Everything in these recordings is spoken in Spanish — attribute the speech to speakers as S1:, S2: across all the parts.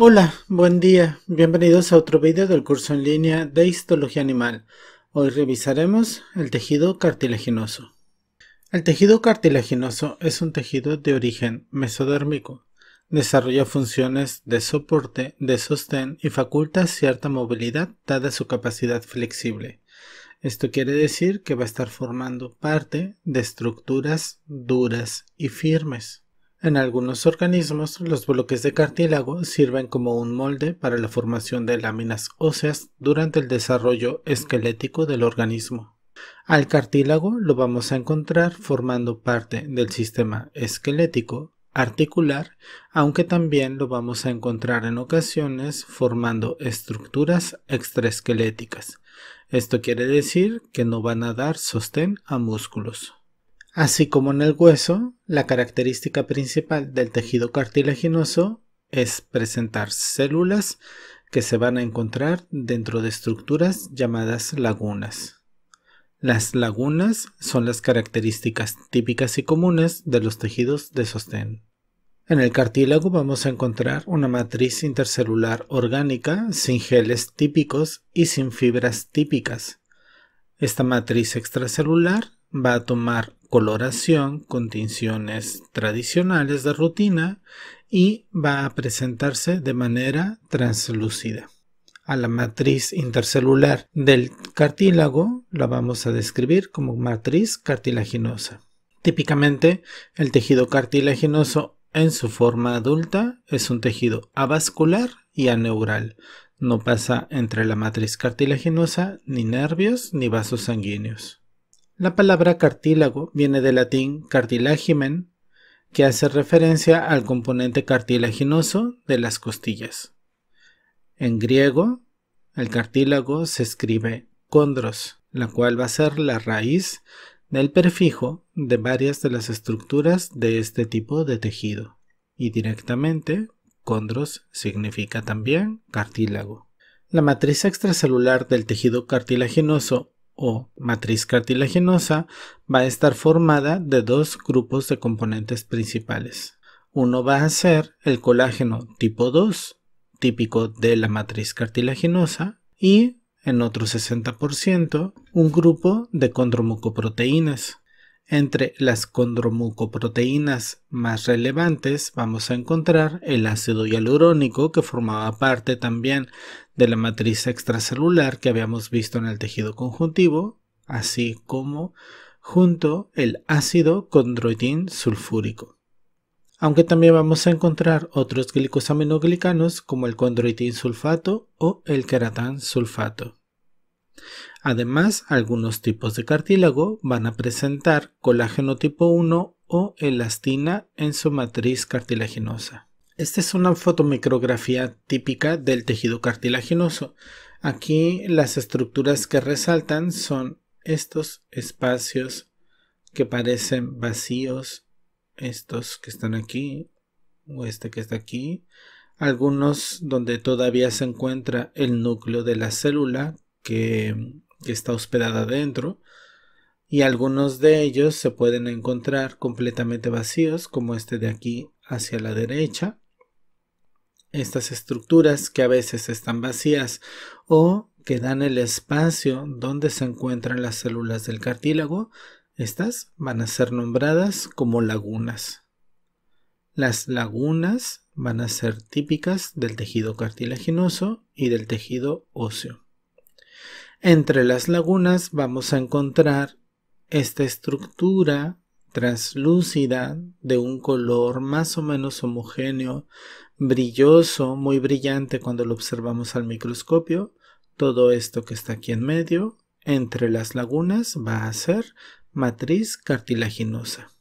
S1: Hola, buen día. Bienvenidos a otro vídeo del curso en línea de Histología Animal. Hoy revisaremos el tejido cartilaginoso. El tejido cartilaginoso es un tejido de origen mesodérmico. Desarrolla funciones de soporte, de sostén y faculta cierta movilidad dada su capacidad flexible. Esto quiere decir que va a estar formando parte de estructuras duras y firmes. En algunos organismos, los bloques de cartílago sirven como un molde para la formación de láminas óseas durante el desarrollo esquelético del organismo. Al cartílago lo vamos a encontrar formando parte del sistema esquelético articular, aunque también lo vamos a encontrar en ocasiones formando estructuras extraesqueléticas. Esto quiere decir que no van a dar sostén a músculos. Así como en el hueso, la característica principal del tejido cartilaginoso es presentar células que se van a encontrar dentro de estructuras llamadas lagunas. Las lagunas son las características típicas y comunes de los tejidos de sostén. En el cartílago vamos a encontrar una matriz intercelular orgánica sin geles típicos y sin fibras típicas. Esta matriz extracelular va a tomar coloración con tinciones tradicionales de rutina y va a presentarse de manera translúcida. A la matriz intercelular del cartílago la vamos a describir como matriz cartilaginosa. Típicamente, el tejido cartilaginoso en su forma adulta es un tejido avascular y aneural. No pasa entre la matriz cartilaginosa ni nervios ni vasos sanguíneos. La palabra cartílago viene del latín cartilagimen, que hace referencia al componente cartilaginoso de las costillas. En griego, el cartílago se escribe chondros la cual va a ser la raíz del prefijo de varias de las estructuras de este tipo de tejido. Y directamente, chondros significa también cartílago. La matriz extracelular del tejido cartilaginoso o matriz cartilaginosa va a estar formada de dos grupos de componentes principales. Uno va a ser el colágeno tipo 2, típico de la matriz cartilaginosa, y en otro 60%, un grupo de condromucoproteínas, entre las condromucoproteínas más relevantes vamos a encontrar el ácido hialurónico que formaba parte también de la matriz extracelular que habíamos visto en el tejido conjuntivo, así como junto el ácido condroitín sulfúrico. Aunque también vamos a encontrar otros glicosaminoglicanos como el condroitín sulfato o el queratán sulfato. Además, algunos tipos de cartílago van a presentar colágeno tipo 1 o elastina en su matriz cartilaginosa. Esta es una fotomicrografía típica del tejido cartilaginoso. Aquí las estructuras que resaltan son estos espacios que parecen vacíos, estos que están aquí o este que está aquí, algunos donde todavía se encuentra el núcleo de la célula que que está hospedada dentro, y algunos de ellos se pueden encontrar completamente vacíos, como este de aquí hacia la derecha. Estas estructuras que a veces están vacías o que dan el espacio donde se encuentran las células del cartílago, estas van a ser nombradas como lagunas. Las lagunas van a ser típicas del tejido cartilaginoso y del tejido óseo. Entre las lagunas vamos a encontrar esta estructura translúcida de un color más o menos homogéneo, brilloso, muy brillante cuando lo observamos al microscopio. Todo esto que está aquí en medio, entre las lagunas, va a ser matriz cartilaginosa.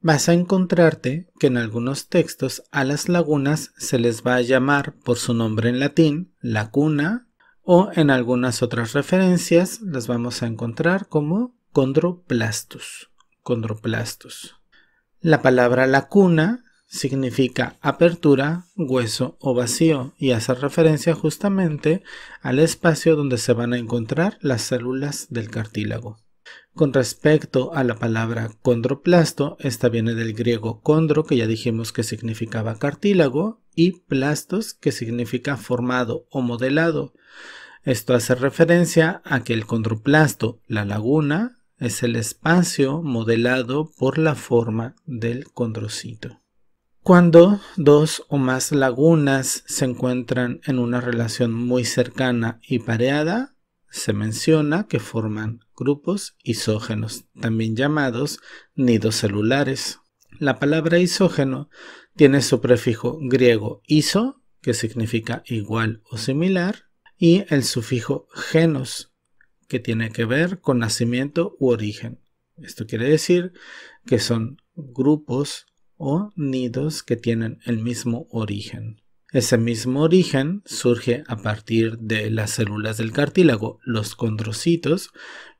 S1: Vas a encontrarte que en algunos textos a las lagunas se les va a llamar por su nombre en latín lacuna, o en algunas otras referencias las vamos a encontrar como condroplastus. La palabra lacuna significa apertura, hueso o vacío y hace referencia justamente al espacio donde se van a encontrar las células del cartílago. Con respecto a la palabra condroplasto, esta viene del griego condro, que ya dijimos que significaba cartílago, y plastos, que significa formado o modelado. Esto hace referencia a que el condroplasto, la laguna, es el espacio modelado por la forma del condrocito. Cuando dos o más lagunas se encuentran en una relación muy cercana y pareada, se menciona que forman grupos isógenos, también llamados nidos celulares. La palabra isógeno tiene su prefijo griego iso, que significa igual o similar, y el sufijo genos, que tiene que ver con nacimiento u origen. Esto quiere decir que son grupos o nidos que tienen el mismo origen. Ese mismo origen surge a partir de las células del cartílago, los condrocitos,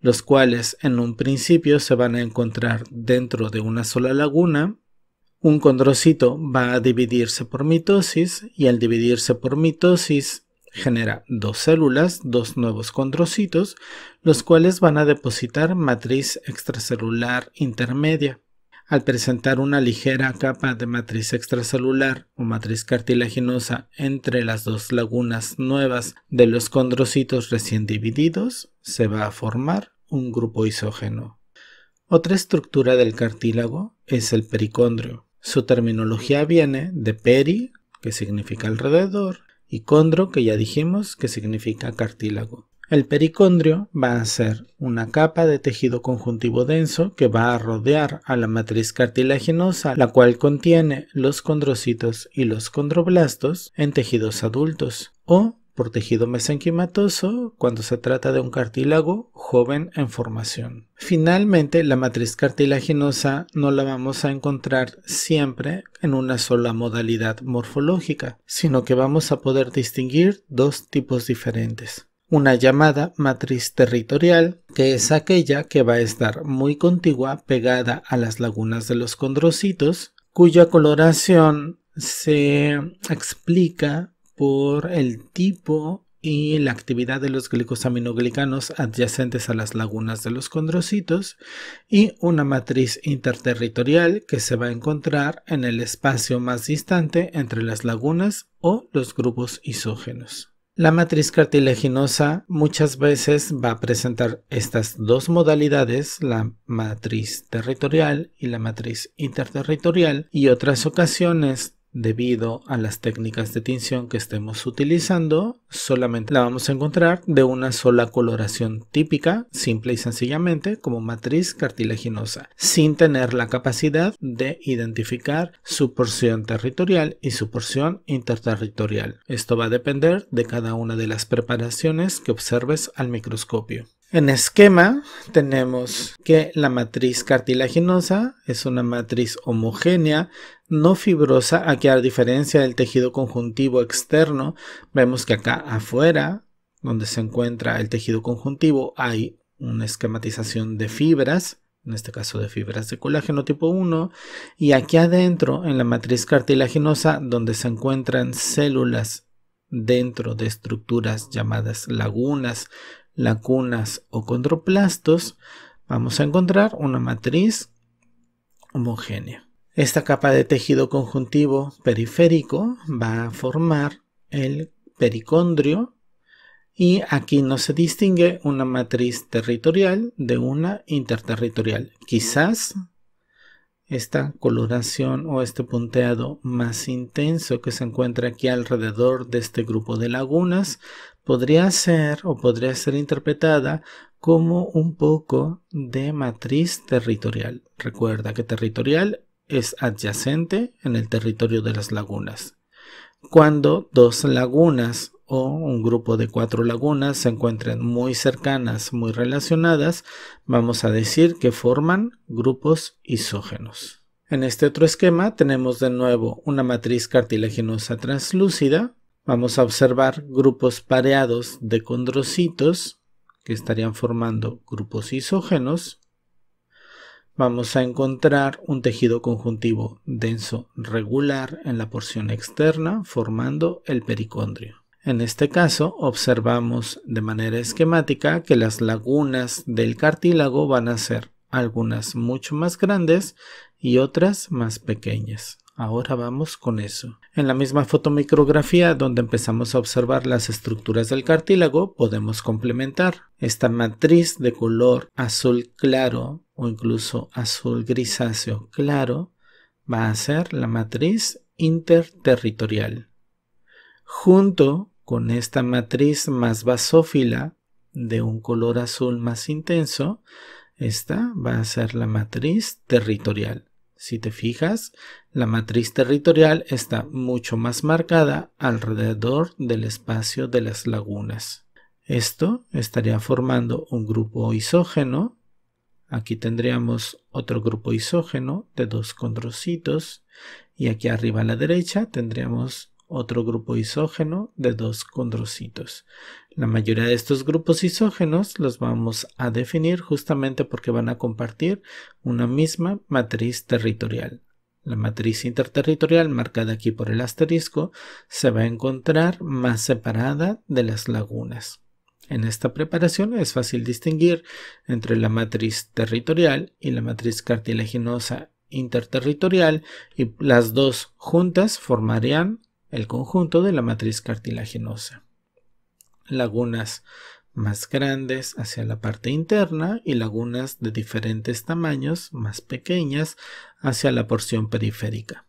S1: los cuales en un principio se van a encontrar dentro de una sola laguna. Un condrocito va a dividirse por mitosis y al dividirse por mitosis genera dos células, dos nuevos condrocitos, los cuales van a depositar matriz extracelular intermedia al presentar una ligera capa de matriz extracelular o matriz cartilaginosa entre las dos lagunas nuevas de los condrocitos recién divididos, se va a formar un grupo isógeno. Otra estructura del cartílago es el pericondrio. Su terminología viene de peri, que significa alrededor, y condro, que ya dijimos que significa cartílago. El pericondrio va a ser una capa de tejido conjuntivo denso que va a rodear a la matriz cartilaginosa, la cual contiene los condrocitos y los condroblastos en tejidos adultos, o por tejido mesenquimatoso cuando se trata de un cartílago joven en formación. Finalmente, la matriz cartilaginosa no la vamos a encontrar siempre en una sola modalidad morfológica, sino que vamos a poder distinguir dos tipos diferentes una llamada matriz territorial, que es aquella que va a estar muy contigua pegada a las lagunas de los condrocitos, cuya coloración se explica por el tipo y la actividad de los glicosaminoglicanos adyacentes a las lagunas de los condrocitos y una matriz interterritorial que se va a encontrar en el espacio más distante entre las lagunas o los grupos isógenos. La matriz cartilaginosa muchas veces va a presentar estas dos modalidades, la matriz territorial y la matriz interterritorial, y otras ocasiones debido a las técnicas de tinción que estemos utilizando, solamente la vamos a encontrar de una sola coloración típica, simple y sencillamente, como matriz cartilaginosa, sin tener la capacidad de identificar su porción territorial y su porción interterritorial. Esto va a depender de cada una de las preparaciones que observes al microscopio. En esquema tenemos que la matriz cartilaginosa es una matriz homogénea no fibrosa, aquí a diferencia del tejido conjuntivo externo, vemos que acá afuera, donde se encuentra el tejido conjuntivo, hay una esquematización de fibras, en este caso de fibras de colágeno tipo 1, y aquí adentro, en la matriz cartilaginosa, donde se encuentran células dentro de estructuras llamadas lagunas, lacunas o condroplastos, vamos a encontrar una matriz homogénea. Esta capa de tejido conjuntivo periférico va a formar el pericondrio y aquí no se distingue una matriz territorial de una interterritorial. Quizás esta coloración o este punteado más intenso que se encuentra aquí alrededor de este grupo de lagunas podría ser o podría ser interpretada como un poco de matriz territorial. Recuerda que territorial es adyacente en el territorio de las lagunas. Cuando dos lagunas o un grupo de cuatro lagunas se encuentren muy cercanas, muy relacionadas, vamos a decir que forman grupos isógenos. En este otro esquema tenemos de nuevo una matriz cartilaginosa translúcida. Vamos a observar grupos pareados de condrocitos que estarían formando grupos isógenos vamos a encontrar un tejido conjuntivo denso regular en la porción externa formando el pericondrio. En este caso observamos de manera esquemática que las lagunas del cartílago van a ser algunas mucho más grandes y otras más pequeñas. Ahora vamos con eso. En la misma fotomicrografía donde empezamos a observar las estructuras del cartílago, podemos complementar esta matriz de color azul claro o incluso azul grisáceo claro va a ser la matriz interterritorial. Junto con esta matriz más basófila de un color azul más intenso, esta va a ser la matriz territorial. Si te fijas, la matriz territorial está mucho más marcada alrededor del espacio de las lagunas. Esto estaría formando un grupo isógeno. Aquí tendríamos otro grupo isógeno de dos condrocitos. Y aquí arriba a la derecha tendríamos otro grupo isógeno de dos condrocitos. La mayoría de estos grupos isógenos los vamos a definir justamente porque van a compartir una misma matriz territorial. La matriz interterritorial, marcada aquí por el asterisco, se va a encontrar más separada de las lagunas. En esta preparación es fácil distinguir entre la matriz territorial y la matriz cartilaginosa interterritorial y las dos juntas formarían el conjunto de la matriz cartilaginosa. Lagunas más grandes hacia la parte interna y lagunas de diferentes tamaños más pequeñas hacia la porción periférica.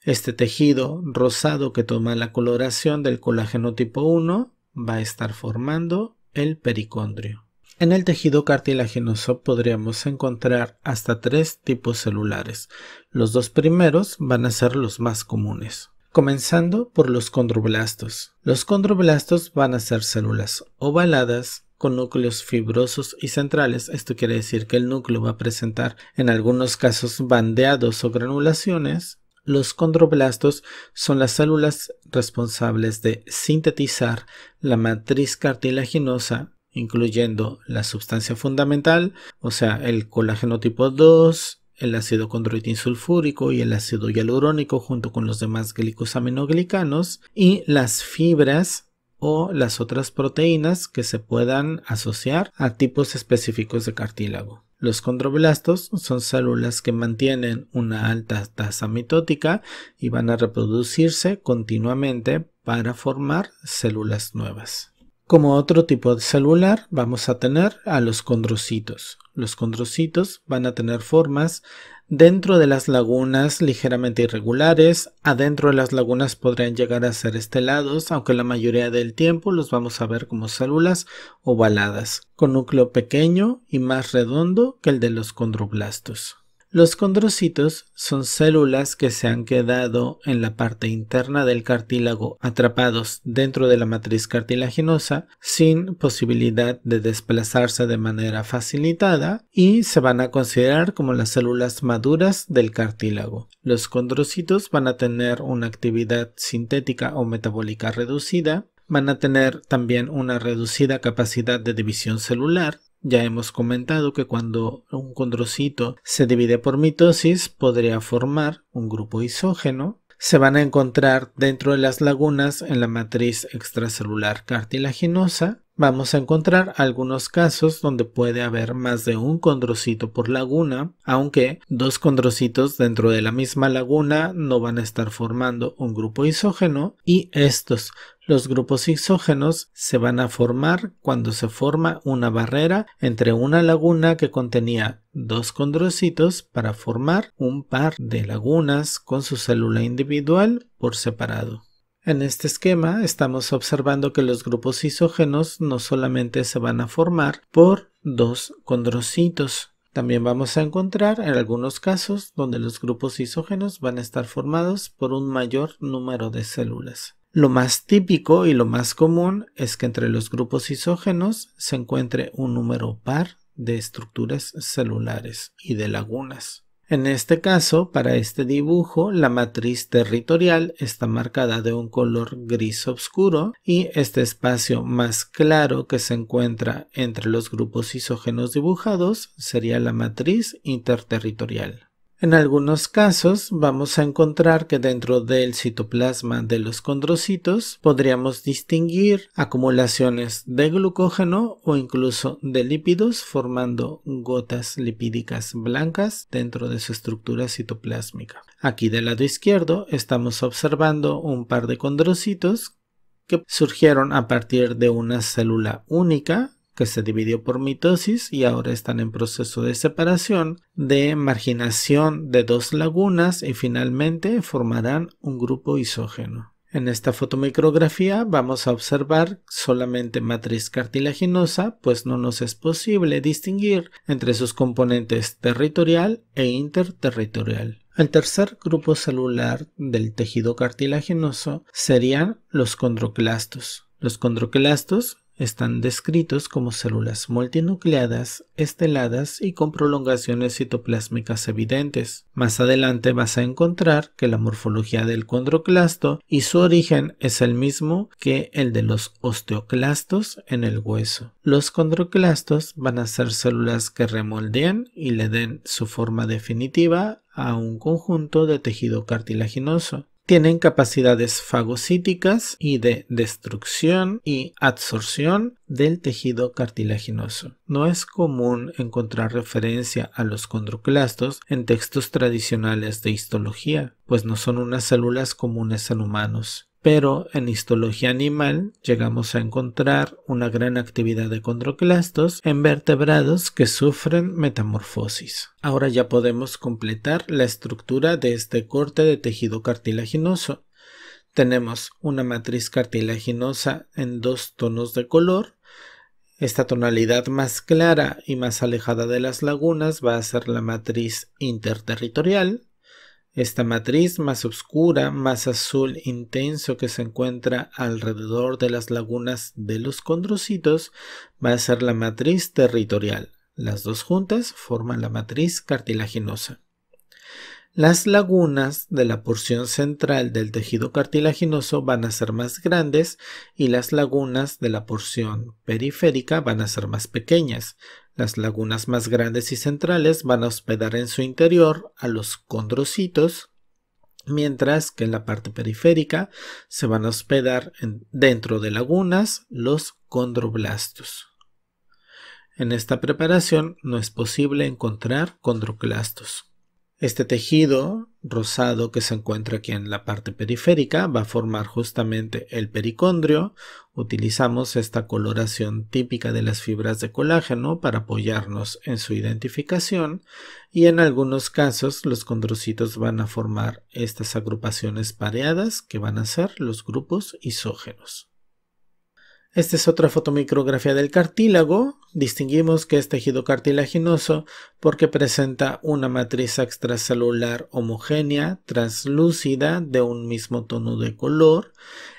S1: Este tejido rosado que toma la coloración del colágeno tipo 1 va a estar formando el pericondrio. En el tejido cartilaginoso podríamos encontrar hasta tres tipos celulares. Los dos primeros van a ser los más comunes comenzando por los condroblastos. Los condroblastos van a ser células ovaladas con núcleos fibrosos y centrales. Esto quiere decir que el núcleo va a presentar en algunos casos bandeados o granulaciones. Los condroblastos son las células responsables de sintetizar la matriz cartilaginosa, incluyendo la sustancia fundamental, o sea, el colágeno tipo 2, el ácido condroitin sulfúrico y el ácido hialurónico junto con los demás glicosaminoglicanos y las fibras o las otras proteínas que se puedan asociar a tipos específicos de cartílago. Los condroblastos son células que mantienen una alta tasa mitótica y van a reproducirse continuamente para formar células nuevas. Como otro tipo de celular, vamos a tener a los condrocitos. Los condrocitos van a tener formas dentro de las lagunas ligeramente irregulares, adentro de las lagunas podrían llegar a ser estelados, aunque la mayoría del tiempo los vamos a ver como células ovaladas, con núcleo pequeño y más redondo que el de los condroblastos. Los condrocitos son células que se han quedado en la parte interna del cartílago atrapados dentro de la matriz cartilaginosa sin posibilidad de desplazarse de manera facilitada y se van a considerar como las células maduras del cartílago. Los condrocitos van a tener una actividad sintética o metabólica reducida, van a tener también una reducida capacidad de división celular ya hemos comentado que cuando un condrocito se divide por mitosis podría formar un grupo isógeno. Se van a encontrar dentro de las lagunas en la matriz extracelular cartilaginosa Vamos a encontrar algunos casos donde puede haber más de un condrocito por laguna, aunque dos condrocitos dentro de la misma laguna no van a estar formando un grupo isógeno y estos, los grupos isógenos, se van a formar cuando se forma una barrera entre una laguna que contenía dos condrocitos para formar un par de lagunas con su célula individual por separado. En este esquema estamos observando que los grupos isógenos no solamente se van a formar por dos condrocitos, también vamos a encontrar en algunos casos donde los grupos isógenos van a estar formados por un mayor número de células. Lo más típico y lo más común es que entre los grupos isógenos se encuentre un número par de estructuras celulares y de lagunas. En este caso, para este dibujo, la matriz territorial está marcada de un color gris oscuro y este espacio más claro que se encuentra entre los grupos isógenos dibujados sería la matriz interterritorial. En algunos casos vamos a encontrar que dentro del citoplasma de los condrocitos podríamos distinguir acumulaciones de glucógeno o incluso de lípidos formando gotas lipídicas blancas dentro de su estructura citoplásmica. Aquí del lado izquierdo estamos observando un par de condrocitos que surgieron a partir de una célula única que se dividió por mitosis y ahora están en proceso de separación, de marginación de dos lagunas y finalmente formarán un grupo isógeno. En esta fotomicrografía vamos a observar solamente matriz cartilaginosa, pues no nos es posible distinguir entre sus componentes territorial e interterritorial. El tercer grupo celular del tejido cartilaginoso serían los condroclastos. Los condroclastos están descritos como células multinucleadas, esteladas y con prolongaciones citoplásmicas evidentes. Más adelante vas a encontrar que la morfología del condroclasto y su origen es el mismo que el de los osteoclastos en el hueso. Los condroclastos van a ser células que remoldean y le den su forma definitiva a un conjunto de tejido cartilaginoso. Tienen capacidades fagocíticas y de destrucción y absorción del tejido cartilaginoso. No es común encontrar referencia a los condroclastos en textos tradicionales de histología, pues no son unas células comunes en humanos. Pero en histología animal llegamos a encontrar una gran actividad de condroclastos en vertebrados que sufren metamorfosis. Ahora ya podemos completar la estructura de este corte de tejido cartilaginoso. Tenemos una matriz cartilaginosa en dos tonos de color. Esta tonalidad más clara y más alejada de las lagunas va a ser la matriz interterritorial esta matriz más oscura, más azul intenso que se encuentra alrededor de las lagunas de los condrocitos va a ser la matriz territorial. Las dos juntas forman la matriz cartilaginosa. Las lagunas de la porción central del tejido cartilaginoso van a ser más grandes y las lagunas de la porción periférica van a ser más pequeñas, las lagunas más grandes y centrales van a hospedar en su interior a los condrocitos, mientras que en la parte periférica se van a hospedar dentro de lagunas los condroblastos. En esta preparación no es posible encontrar condroclastos. Este tejido rosado que se encuentra aquí en la parte periférica va a formar justamente el pericondrio. Utilizamos esta coloración típica de las fibras de colágeno para apoyarnos en su identificación y en algunos casos los condrocitos van a formar estas agrupaciones pareadas que van a ser los grupos isógenos. Esta es otra fotomicrografía del cartílago. Distinguimos que es tejido cartilaginoso porque presenta una matriz extracelular homogénea, translúcida, de un mismo tono de color,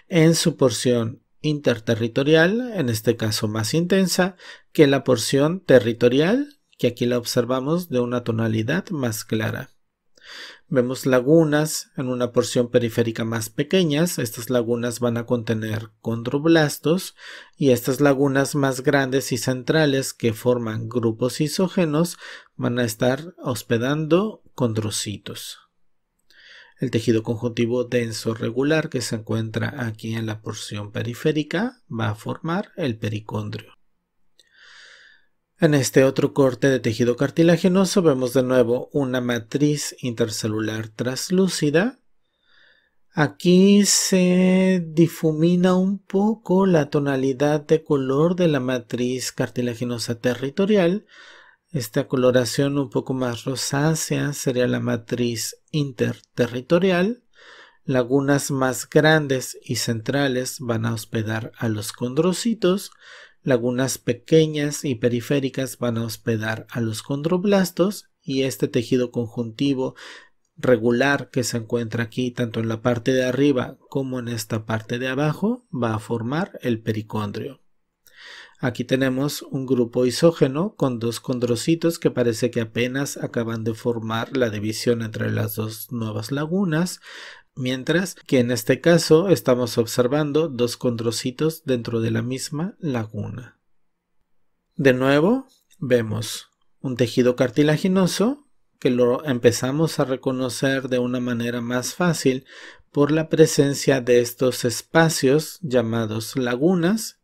S1: en su porción interterritorial, en este caso más intensa, que la porción territorial, que aquí la observamos de una tonalidad más clara. Vemos lagunas en una porción periférica más pequeñas. Estas lagunas van a contener condroblastos y estas lagunas más grandes y centrales que forman grupos isógenos van a estar hospedando condrocitos. El tejido conjuntivo denso regular que se encuentra aquí en la porción periférica va a formar el pericondrio. En este otro corte de tejido cartilaginoso vemos de nuevo una matriz intercelular traslúcida. Aquí se difumina un poco la tonalidad de color de la matriz cartilaginosa territorial. Esta coloración un poco más rosácea sería la matriz interterritorial. Lagunas más grandes y centrales van a hospedar a los condrocitos Lagunas pequeñas y periféricas van a hospedar a los condroblastos y este tejido conjuntivo regular que se encuentra aquí tanto en la parte de arriba como en esta parte de abajo va a formar el pericondrio. Aquí tenemos un grupo isógeno con dos condrocitos que parece que apenas acaban de formar la división entre las dos nuevas lagunas, mientras que en este caso estamos observando dos condrocitos dentro de la misma laguna. De nuevo, vemos un tejido cartilaginoso que lo empezamos a reconocer de una manera más fácil por la presencia de estos espacios llamados lagunas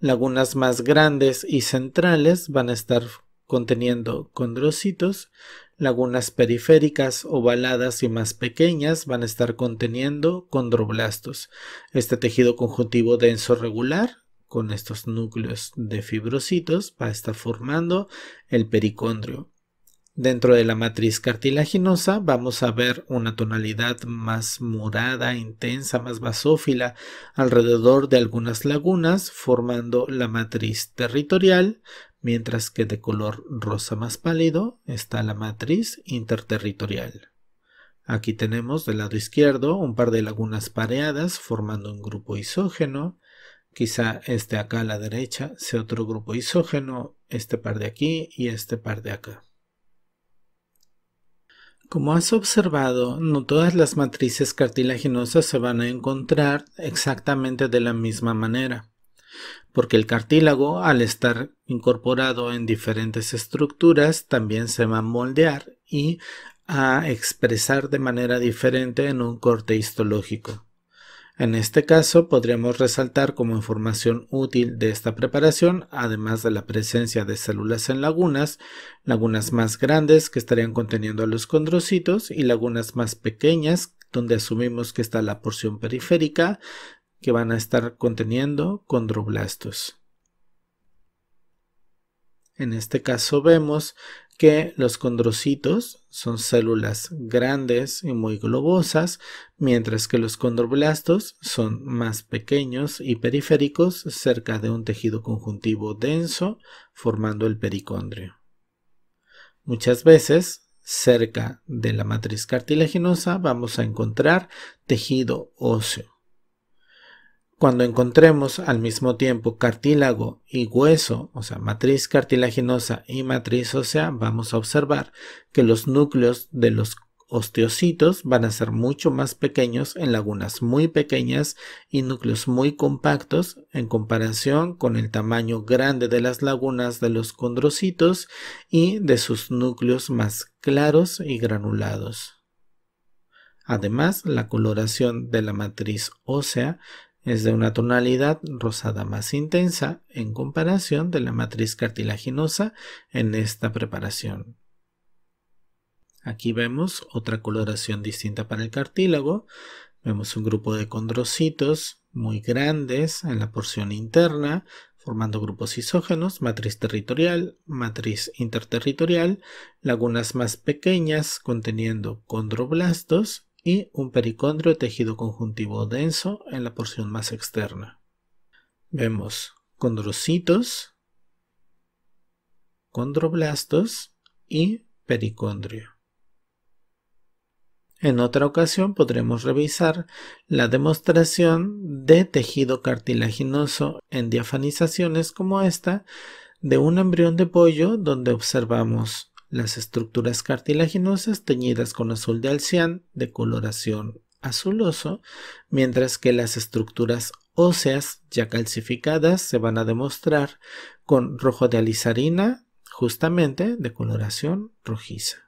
S1: Lagunas más grandes y centrales van a estar conteniendo condrocitos. Lagunas periféricas, ovaladas y más pequeñas van a estar conteniendo condroblastos. Este tejido conjuntivo denso regular con estos núcleos de fibrocitos va a estar formando el pericondrio. Dentro de la matriz cartilaginosa vamos a ver una tonalidad más morada, intensa, más basófila alrededor de algunas lagunas formando la matriz territorial, mientras que de color rosa más pálido está la matriz interterritorial. Aquí tenemos del lado izquierdo un par de lagunas pareadas formando un grupo isógeno, quizá este acá a la derecha sea otro grupo isógeno, este par de aquí y este par de acá. Como has observado, no todas las matrices cartilaginosas se van a encontrar exactamente de la misma manera, porque el cartílago, al estar incorporado en diferentes estructuras, también se va a moldear y a expresar de manera diferente en un corte histológico. En este caso podríamos resaltar como información útil de esta preparación, además de la presencia de células en lagunas, lagunas más grandes que estarían conteniendo a los condrocitos y lagunas más pequeñas donde asumimos que está la porción periférica que van a estar conteniendo condroblastos. En este caso vemos que los condrocitos son células grandes y muy globosas, mientras que los condroblastos son más pequeños y periféricos cerca de un tejido conjuntivo denso, formando el pericondrio. Muchas veces, cerca de la matriz cartilaginosa vamos a encontrar tejido óseo cuando encontremos al mismo tiempo cartílago y hueso, o sea, matriz cartilaginosa y matriz ósea, vamos a observar que los núcleos de los osteocitos van a ser mucho más pequeños en lagunas muy pequeñas y núcleos muy compactos en comparación con el tamaño grande de las lagunas de los condrocitos y de sus núcleos más claros y granulados. Además, la coloración de la matriz ósea es de una tonalidad rosada más intensa en comparación de la matriz cartilaginosa en esta preparación. Aquí vemos otra coloración distinta para el cartílago. Vemos un grupo de condrocitos muy grandes en la porción interna, formando grupos isógenos, matriz territorial, matriz interterritorial, lagunas más pequeñas conteniendo condroblastos y un pericondrio tejido conjuntivo denso en la porción más externa. Vemos condrocitos, condroblastos y pericondrio. En otra ocasión podremos revisar la demostración de tejido cartilaginoso en diafanizaciones como esta de un embrión de pollo donde observamos las estructuras cartilaginosas teñidas con azul de alcián de coloración azuloso, mientras que las estructuras óseas ya calcificadas se van a demostrar con rojo de alizarina, justamente de coloración rojiza.